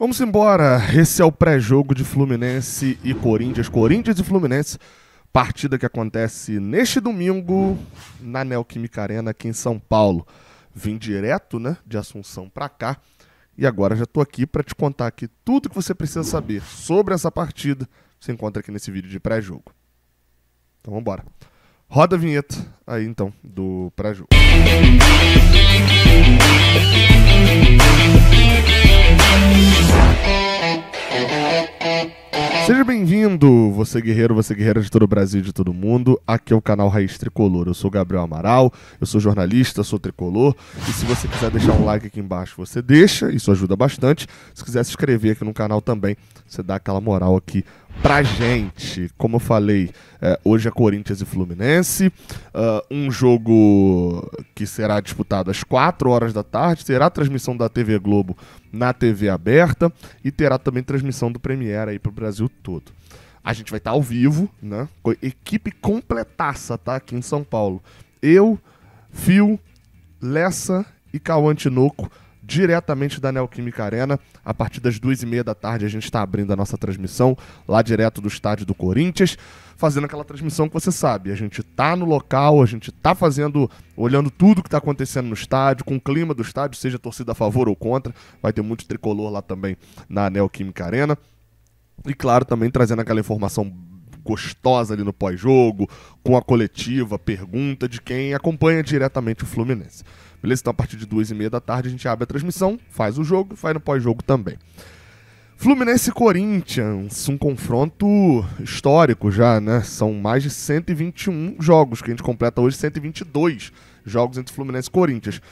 Vamos embora. Esse é o pré-jogo de Fluminense e Corinthians. Corinthians e Fluminense, partida que acontece neste domingo na Neoquímica Arena aqui em São Paulo. Vim direto, né, de Assunção para cá e agora já estou aqui para te contar aqui tudo que você precisa saber sobre essa partida. Você encontra aqui nesse vídeo de pré-jogo. Então vamos embora. Roda a vinheta aí então do pré-jogo. Seja bem-vindo, você guerreiro, você guerreira de todo o Brasil e de todo o mundo. Aqui é o canal Raiz Tricolor. Eu sou Gabriel Amaral, eu sou jornalista, sou tricolor. E se você quiser deixar um like aqui embaixo, você deixa, isso ajuda bastante. Se quiser se inscrever aqui no canal também, você dá aquela moral aqui pra gente. Como eu falei, é, hoje é Corinthians e Fluminense. Uh, um jogo que será disputado às 4 horas da tarde. Terá transmissão da TV Globo na TV aberta. E terá também transmissão do Premiere aí pro Brasil todo. A gente vai estar tá ao vivo, né? Equipe completaça, tá? Aqui em São Paulo. Eu, Fio, Lessa e Cauã Tinoco diretamente da Neoquímica Arena. A partir das duas e meia da tarde a gente está abrindo a nossa transmissão lá direto do estádio do Corinthians, fazendo aquela transmissão que você sabe. A gente tá no local, a gente tá fazendo, olhando tudo que está acontecendo no estádio, com o clima do estádio, seja torcida a favor ou contra. Vai ter muito tricolor lá também na Neoquímica Arena. E claro, também trazendo aquela informação gostosa ali no pós-jogo, com a coletiva, pergunta de quem acompanha diretamente o Fluminense. Beleza? Então a partir de duas e meia da tarde a gente abre a transmissão, faz o jogo, faz no pós-jogo também. Fluminense Corinthians, um confronto histórico já, né? São mais de 121 jogos que a gente completa hoje, 122 jogos entre Fluminense e Corinthians.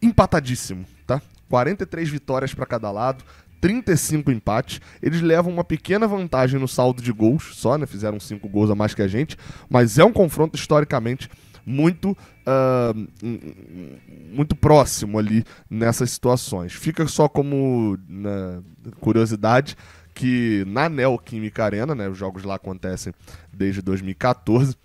Empatadíssimo, tá? 43 vitórias para cada lado, 35 empates. Eles levam uma pequena vantagem no saldo de gols, só, né? Fizeram 5 gols a mais que a gente, mas é um confronto historicamente muito, uh, muito próximo ali nessas situações. Fica só como né, curiosidade que na Neoquímica Arena, né, os jogos lá acontecem desde 2014,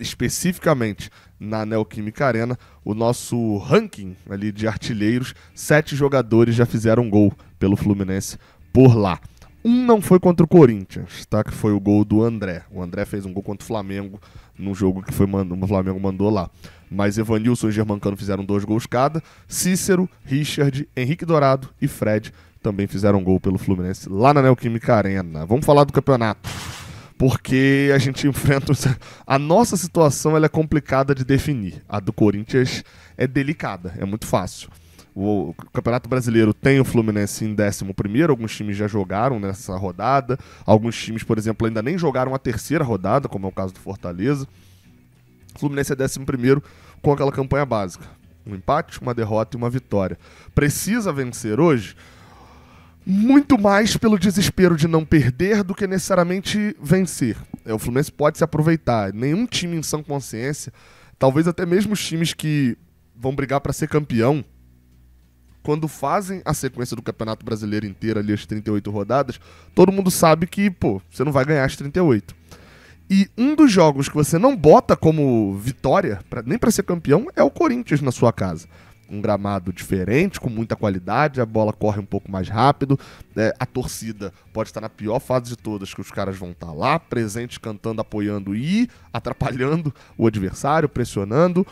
especificamente na Neoquímica Arena, o nosso ranking ali de artilheiros, sete jogadores já fizeram gol pelo Fluminense por lá. Um não foi contra o Corinthians, tá? Que foi o gol do André. O André fez um gol contra o Flamengo num jogo que foi mando, o Flamengo mandou lá. Mas Evanilson e Germancano fizeram dois gols cada. Cícero, Richard, Henrique Dourado e Fred também fizeram gol pelo Fluminense lá na Neoquímica Arena. Vamos falar do campeonato. Porque a gente enfrenta. A nossa situação é complicada de definir. A do Corinthians é delicada, é muito fácil. O Campeonato Brasileiro tem o Fluminense em 11, alguns times já jogaram nessa rodada, alguns times, por exemplo, ainda nem jogaram a terceira rodada, como é o caso do Fortaleza. O Fluminense é 11 com aquela campanha básica: um empate, uma derrota e uma vitória. Precisa vencer hoje? Muito mais pelo desespero de não perder do que necessariamente vencer. É, o Fluminense pode se aproveitar. Nenhum time em sã consciência, talvez até mesmo os times que vão brigar para ser campeão quando fazem a sequência do Campeonato Brasileiro inteiro, ali as 38 rodadas, todo mundo sabe que, pô, você não vai ganhar as 38. E um dos jogos que você não bota como vitória, pra, nem para ser campeão, é o Corinthians na sua casa. Um gramado diferente, com muita qualidade, a bola corre um pouco mais rápido, é, a torcida pode estar na pior fase de todas, que os caras vão estar tá lá, presentes, cantando, apoiando e atrapalhando o adversário, pressionando.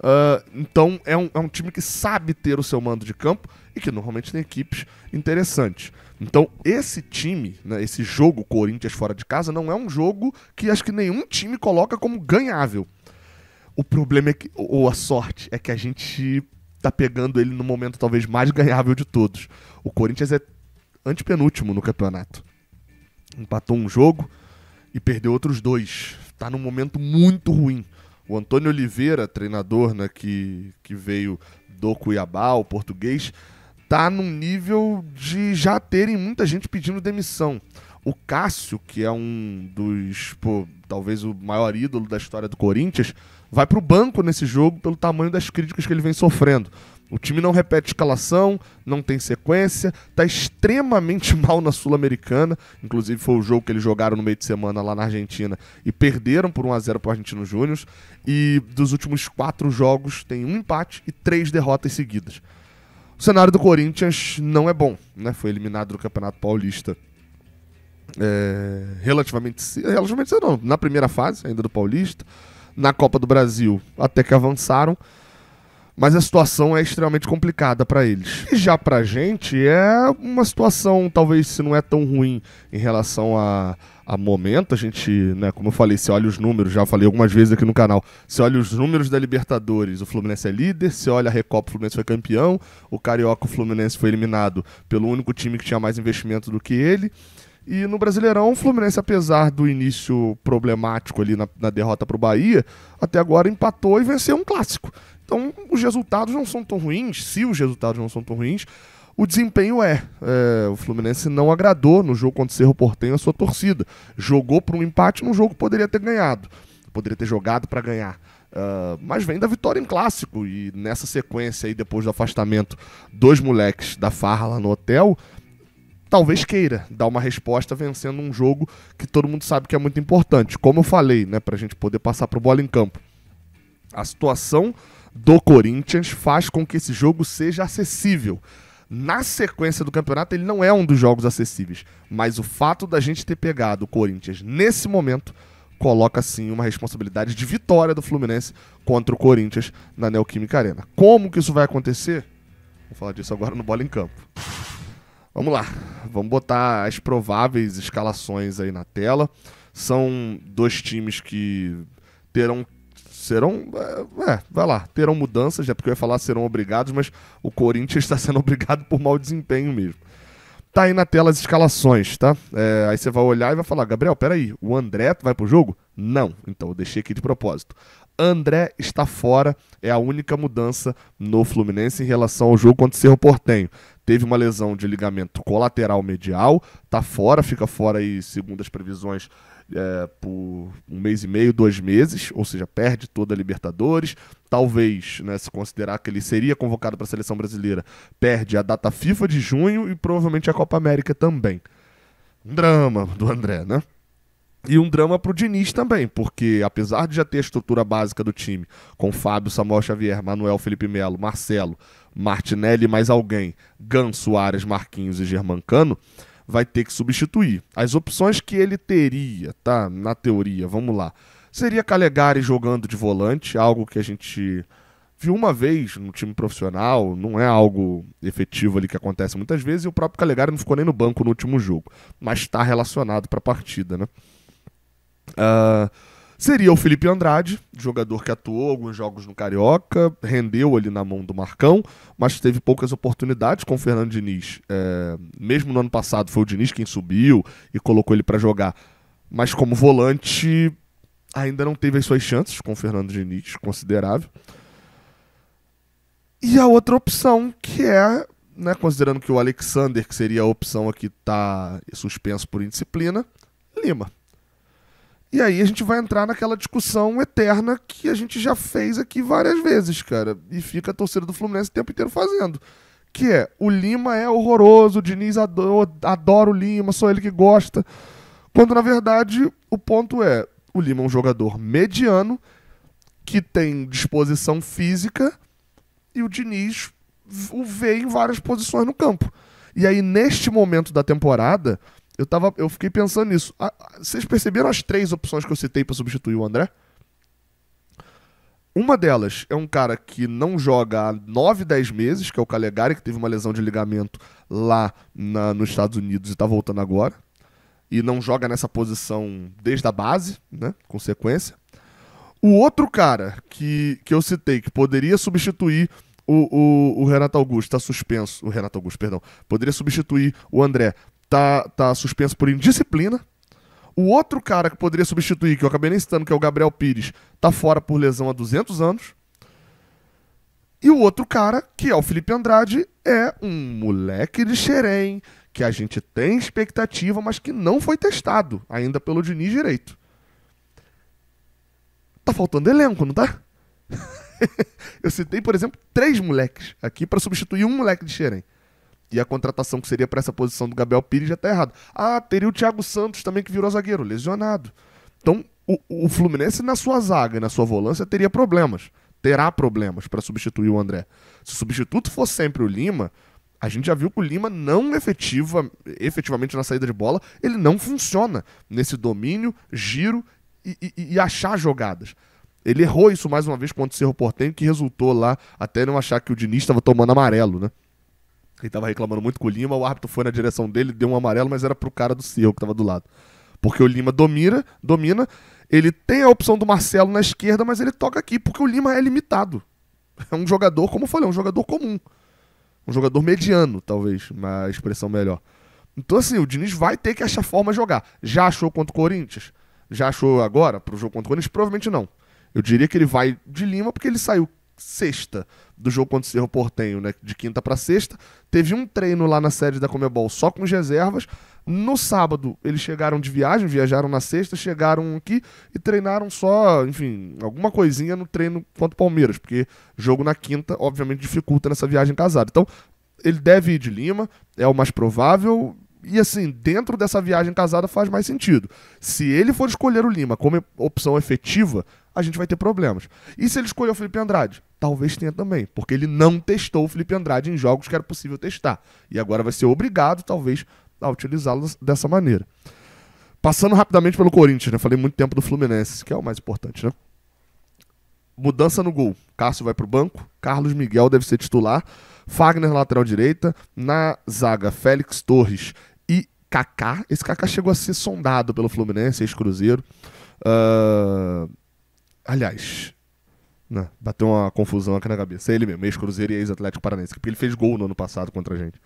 Uh, então é um, é um time que sabe ter o seu mando de campo e que normalmente tem equipes interessantes. Então, esse time, né, esse jogo Corinthians fora de casa, não é um jogo que acho que nenhum time coloca como ganhável. O problema é que, ou a sorte, é que a gente tá pegando ele no momento talvez mais ganhável de todos. O Corinthians é antepenúltimo no campeonato. Empatou um jogo e perdeu outros dois. Tá num momento muito ruim. O Antônio Oliveira, treinador né, que, que veio do Cuiabá, o português, tá num nível de já terem muita gente pedindo demissão. O Cássio, que é um dos, pô, talvez o maior ídolo da história do Corinthians, vai para o banco nesse jogo pelo tamanho das críticas que ele vem sofrendo. O time não repete escalação, não tem sequência, está extremamente mal na Sul-Americana. Inclusive foi o jogo que eles jogaram no meio de semana lá na Argentina e perderam por 1 a 0 para o Argentino Júnior. E dos últimos quatro jogos tem um empate e três derrotas seguidas. O cenário do Corinthians não é bom, né? Foi eliminado do Campeonato Paulista é, relativamente cedo, relativamente cedo não, na primeira fase ainda do Paulista. Na Copa do Brasil até que avançaram mas a situação é extremamente complicada para eles. E já pra gente é uma situação, talvez se não é tão ruim em relação a, a momento, a gente, né, como eu falei, se olha os números, já falei algumas vezes aqui no canal, se olha os números da Libertadores, o Fluminense é líder, se olha a Recopa, o Fluminense foi campeão, o Carioca, o Fluminense foi eliminado pelo único time que tinha mais investimento do que ele. E no Brasileirão, o Fluminense, apesar do início problemático ali na, na derrota para o Bahia, até agora empatou e venceu um clássico. Então, os resultados não são tão ruins. Se os resultados não são tão ruins, o desempenho é. é o Fluminense não agradou no jogo contra o Cerro Portenho a sua torcida. Jogou para um empate num jogo que poderia ter ganhado. Poderia ter jogado para ganhar. Uh, mas vem da vitória em clássico. E nessa sequência aí, depois do afastamento dos moleques da farra lá no hotel, talvez queira dar uma resposta vencendo um jogo que todo mundo sabe que é muito importante. Como eu falei, né, a gente poder passar o bola em campo. A situação do Corinthians faz com que esse jogo seja acessível. Na sequência do campeonato, ele não é um dos jogos acessíveis, mas o fato da gente ter pegado o Corinthians nesse momento coloca sim uma responsabilidade de vitória do Fluminense contra o Corinthians na Neoquímica Arena. Como que isso vai acontecer? Vou falar disso agora no Bola em Campo. Vamos lá, vamos botar as prováveis escalações aí na tela. São dois times que terão serão. É, é, vai lá, terão mudanças, já né, porque eu ia falar serão obrigados, mas o Corinthians está sendo obrigado por mau desempenho mesmo. Tá aí na tela as escalações, tá? É, aí você vai olhar e vai falar: Gabriel, peraí, o André vai pro jogo? Não, então eu deixei aqui de propósito. André está fora, é a única mudança no Fluminense em relação ao jogo contra o Cerro Portenho. Teve uma lesão de ligamento colateral medial, tá fora, fica fora aí, segundo as previsões, é, por um mês e meio, dois meses, ou seja, perde toda a Libertadores. Talvez, né, se considerar que ele seria convocado para a seleção brasileira, perde a data FIFA de junho e provavelmente a Copa América também. Um drama do André, né? E um drama para o Diniz também, porque apesar de já ter a estrutura básica do time, com Fábio, Samuel Xavier, Manuel Felipe Melo, Marcelo, Martinelli mais alguém, Ganso, Soares, Marquinhos e Germancano, vai ter que substituir. As opções que ele teria, tá? Na teoria, vamos lá. Seria Calegari jogando de volante, algo que a gente viu uma vez no time profissional, não é algo efetivo ali que acontece muitas vezes, e o próprio Calegari não ficou nem no banco no último jogo, mas está relacionado para a partida, né? Uh, seria o Felipe Andrade, jogador que atuou alguns jogos no Carioca, rendeu ali na mão do Marcão, mas teve poucas oportunidades com o Fernando Diniz. É, mesmo no ano passado foi o Diniz quem subiu e colocou ele para jogar, mas como volante ainda não teve as suas chances com o Fernando Diniz, considerável. E a outra opção que é, né, considerando que o Alexander, que seria a opção aqui, tá suspenso por indisciplina, Lima. E aí a gente vai entrar naquela discussão eterna que a gente já fez aqui várias vezes, cara. E fica a torcida do Fluminense o tempo inteiro fazendo. Que é, o Lima é horroroso, o Diniz adora, adora o Lima, só ele que gosta. Quando na verdade o ponto é, o Lima é um jogador mediano, que tem disposição física, e o Diniz o vê em várias posições no campo. E aí, neste momento da temporada, eu, tava, eu fiquei pensando nisso. Ah, ah, vocês perceberam as três opções que eu citei para substituir o André? Uma delas é um cara que não joga há 9, 10 meses, que é o Calegari, que teve uma lesão de ligamento lá na, nos Estados Unidos e está voltando agora. E não joga nessa posição desde a base, né? Consequência. O outro cara que, que eu citei, que poderia substituir o, o, o Renato Augusto, está suspenso. O Renato Augusto, perdão. Poderia substituir o André, tá, tá suspenso por indisciplina. O outro cara que poderia substituir, que eu acabei nem citando, que é o Gabriel Pires, tá fora por lesão há 200 anos. E o outro cara, que é o Felipe Andrade, é um moleque de xerém, que a gente tem expectativa, mas que não foi testado ainda pelo Diniz direito. Tá faltando elenco, não tá? eu citei, por exemplo, três moleques aqui para substituir um moleque de xerém. E a contratação que seria para essa posição do Gabriel Pires já está errado. Ah, teria o Thiago Santos também que virou zagueiro, lesionado. Então, o, o Fluminense na sua zaga, na sua volância, teria problemas. Terá problemas para substituir o André. Se o substituto for sempre o Lima, a gente já viu que o Lima não efetiva, efetivamente na saída de bola, ele não funciona nesse domínio, giro e, e, e achar jogadas. Ele errou isso mais uma vez contra o Cerro Portenho, que resultou lá até não achar que o Diniz estava tomando amarelo, né? Ele tava reclamando muito com o Lima, o árbitro foi na direção dele, deu um amarelo, mas era pro cara do Cerro que tava do lado. Porque o Lima domina, domina, ele tem a opção do Marcelo na esquerda, mas ele toca aqui, porque o Lima é limitado. É um jogador, como eu falei, é um jogador comum. Um jogador mediano, talvez, uma expressão melhor. Então, assim, o Diniz vai ter que achar forma de jogar. Já achou contra o Corinthians? Já achou agora pro jogo contra o Corinthians? Provavelmente não. Eu diria que ele vai de Lima porque ele saiu sexta do jogo contra o Cerro Portenho, né? De quinta para sexta. Teve um treino lá na sede da Comebol só com as reservas. No sábado, eles chegaram de viagem, viajaram na sexta, chegaram aqui e treinaram só, enfim, alguma coisinha no treino contra o Palmeiras, porque jogo na quinta, obviamente, dificulta nessa viagem casada. Então, ele deve ir de Lima, é o mais provável. E assim, dentro dessa viagem casada faz mais sentido. Se ele for escolher o Lima como opção efetiva, a gente vai ter problemas. E se ele escolher o Felipe Andrade? Talvez tenha também, porque ele não testou o Felipe Andrade em jogos que era possível testar. E agora vai ser obrigado, talvez, a utilizá-lo dessa maneira. Passando rapidamente pelo Corinthians, né? Falei muito tempo do Fluminense, que é o mais importante, né? Mudança no gol. Cássio vai para o banco, Carlos Miguel deve ser titular, Fagner lateral direita, na zaga Félix Torres e Kaká. Esse Kaká chegou a ser sondado pelo Fluminense, ex-Cruzeiro. Uh... Aliás, né? bateu uma confusão aqui na cabeça. É ele mesmo, ex-Cruzeiro e ex-Atlético Paranaense, porque ele fez gol no ano passado contra a gente.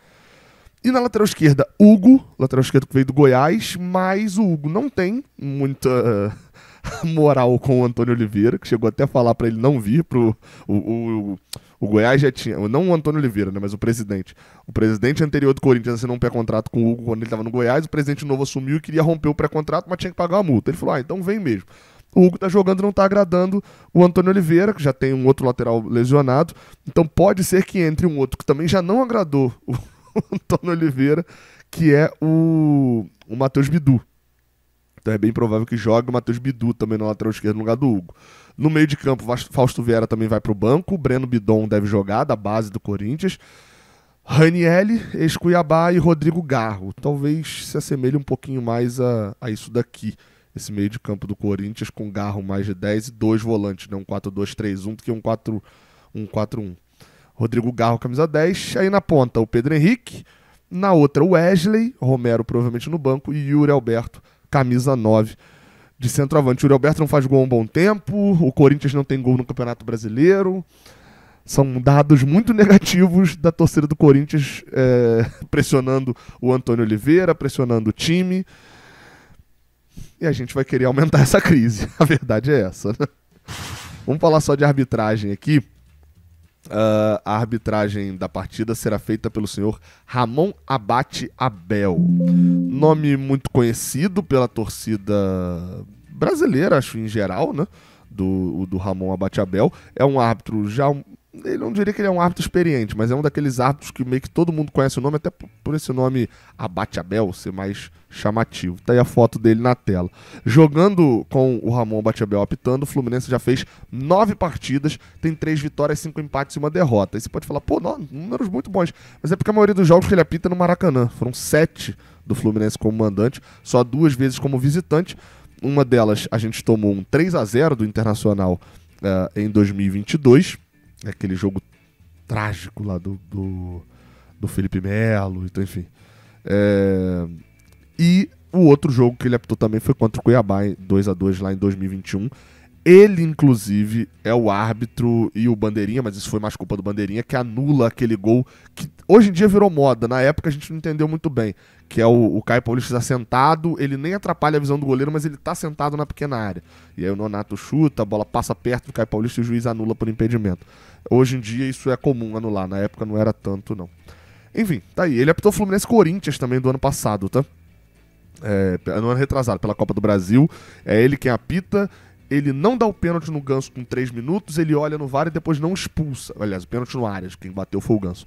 E na lateral esquerda, Hugo, lateral esquerdo que veio do Goiás, mas o Hugo não tem muita moral com o Antônio Oliveira, que chegou até a falar para ele não vir pro o, o, o, o, Goiás já tinha, não o Antônio Oliveira, né, mas o presidente. O presidente anterior do Corinthians assinou um pré-contrato com o Hugo quando ele estava no Goiás, o presidente novo assumiu e queria romper o pré-contrato, mas tinha que pagar a multa. Ele falou: "Ah, então vem mesmo" o Hugo tá jogando e não tá agradando o Antônio Oliveira, que já tem um outro lateral lesionado. Então pode ser que entre um outro que também já não agradou o Antônio Oliveira, que é o, o Matheus Bidu. Então é bem provável que jogue o Matheus Bidu também na lateral esquerda no lugar do Hugo. No meio de campo, Fausto Vieira também vai para o banco. O Breno Bidon deve jogar, da base do Corinthians. Ranielli, ex-Cuiabá e Rodrigo Garro. Talvez se assemelhe um pouquinho mais a, a isso daqui esse meio de campo do Corinthians com Garro mais de 10 e dois volantes, né? um 4-2-3-1 do que um 4-1-4-1. Rodrigo Garro, camisa 10. Aí na ponta o Pedro Henrique, na outra o Wesley, Romero provavelmente no banco, e Yuri Alberto, camisa 9 de centroavante. O Yuri Alberto não faz gol há um bom tempo, o Corinthians não tem gol no Campeonato Brasileiro. São dados muito negativos da torcida do Corinthians é, pressionando o Antônio Oliveira, pressionando o time. E a gente vai querer aumentar essa crise. A verdade é essa. Né? Vamos falar só de arbitragem aqui. Uh, a arbitragem da partida será feita pelo senhor Ramon Abate Abel. Nome muito conhecido pela torcida brasileira, acho em geral, né? Do, do Ramon Abate Abel. É um árbitro já ele não diria que ele é um árbitro experiente, mas é um daqueles árbitros que meio que todo mundo conhece o nome, até por esse nome Abel ser mais chamativo. Tá aí a foto dele na tela. Jogando com o Ramon Abel apitando, o Fluminense já fez nove partidas, tem três vitórias, cinco empates e uma derrota. E você pode falar, pô, não, números muito bons. Mas é porque a maioria dos jogos que ele apita é no Maracanã. Foram sete do Fluminense como mandante, só duas vezes como visitante. Uma delas a gente tomou um 3 a 0 do Internacional uh, em 2022 é aquele jogo trágico lá do, do, do Felipe Melo, então enfim. É... E o outro jogo que ele apitou também foi contra o Cuiabá, 2 a 2 lá em 2021. Ele, inclusive, é o árbitro e o Bandeirinha, mas isso foi mais culpa do Bandeirinha, que anula aquele gol que hoje em dia virou moda. Na época a gente não entendeu muito bem, que é o, o Caio Paulista sentado, ele nem atrapalha a visão do goleiro, mas ele tá sentado na pequena área. E aí o Nonato chuta, a bola passa perto do Caio Paulista e o juiz anula por impedimento. Hoje em dia isso é comum anular, na época não era tanto não. Enfim, tá aí. Ele apitou Fluminense Corinthians também do ano passado, tá? É, no ano retrasado, pela Copa do Brasil. É ele quem apita. Ele não dá o pênalti no Ganso com 3 minutos, ele olha no VAR e depois não expulsa. Aliás, o pênalti no área, quem bateu foi o Ganso.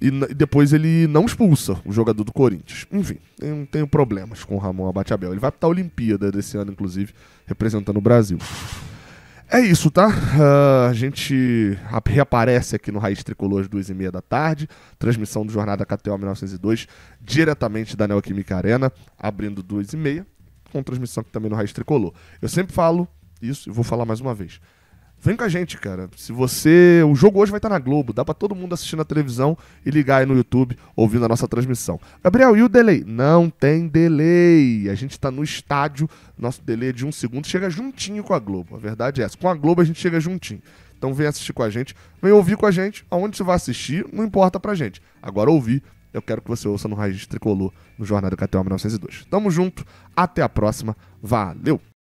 E, e depois ele não expulsa o jogador do Corinthians. Enfim, eu não tenho problemas com o Ramon Abateabel. Ele vai para a Olimpíada desse ano, inclusive, representando o Brasil. É isso, tá? Uh, a gente reaparece aqui no Raiz Tricolor às duas e meia da tarde. Transmissão do Jornada KTO 1902, diretamente da Neoquímica Arena, abrindo duas e meia, com transmissão aqui também no Raiz Tricolor. Eu sempre falo isso e vou falar mais uma vez. Vem com a gente, cara. Se você. O jogo hoje vai estar na Globo, dá para todo mundo assistir na televisão e ligar aí no YouTube ouvindo a nossa transmissão. Gabriel, e o delay? Não tem delay. A gente tá no estádio, nosso delay é de um segundo, chega juntinho com a Globo. A verdade é essa. Com a Globo a gente chega juntinho. Então vem assistir com a gente, vem ouvir com a gente, aonde você vai assistir, não importa pra gente. Agora ouvir, eu quero que você ouça no Raiz Tricolor, no Jornal do KTO 1902. Tamo junto, até a próxima, valeu!